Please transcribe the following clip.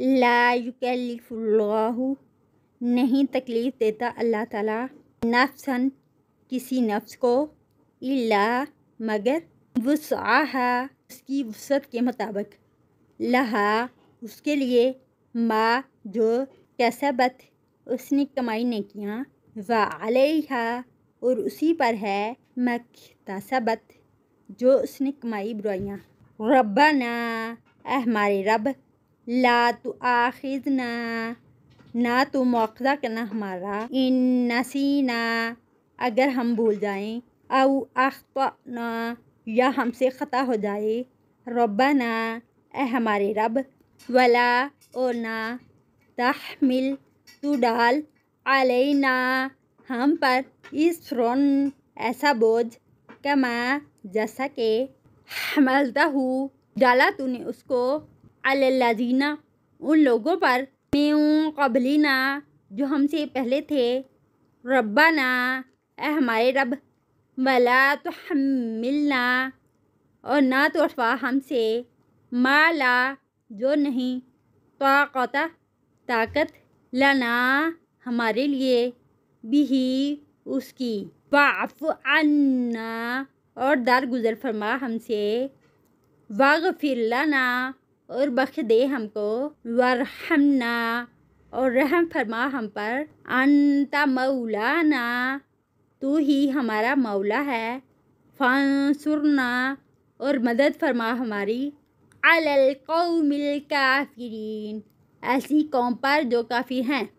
लाकल्लाहु नहीं तकलीफ़ देता अल्लाह ताला नफसन किसी नफ्स को इला मगर वसा उसकी वसत के मुताबिक लहा उसके लिए माँ जो कैसा बत उसने कमाई नहीं किया वाह और उसी पर है मकतसबत जो उसने कमाई बुराइयाँ ना हमारे रब ला तो आखिज ना ना तो मुआवजा करना हमारा इन नसीना अगर हम भूल जाएं अव ना या हमसे ख़ता हो जाए ना ए हमारे रब वला और ना तहमिल तू डाल ना हम पर इस रोन ऐसा बोझ कमा जैसा कि हमलता हूँ डाला तूने उसको अल्लादीना उन लोगों पर मैं कबलीना जो हमसे पहले थे रब्बाना ए हमारे रब मला तो हम मिलना और ना तो अफवा हमसे माला जो नहीं ताकता ताकत लाना हमारे लिए ही उसकी वाफ अन्ना और दार गुज़र फरमा हमसे वाग फिर लाना और बख्श दे हमको वरहमना और रहम फरमा हम पर अंता मौलाना तू ही हमारा मौला है फंसुरना और मदद फरमा हमारी अलल कौमिल काफिरीन ऐसी कौम पर जो काफ़ी हैं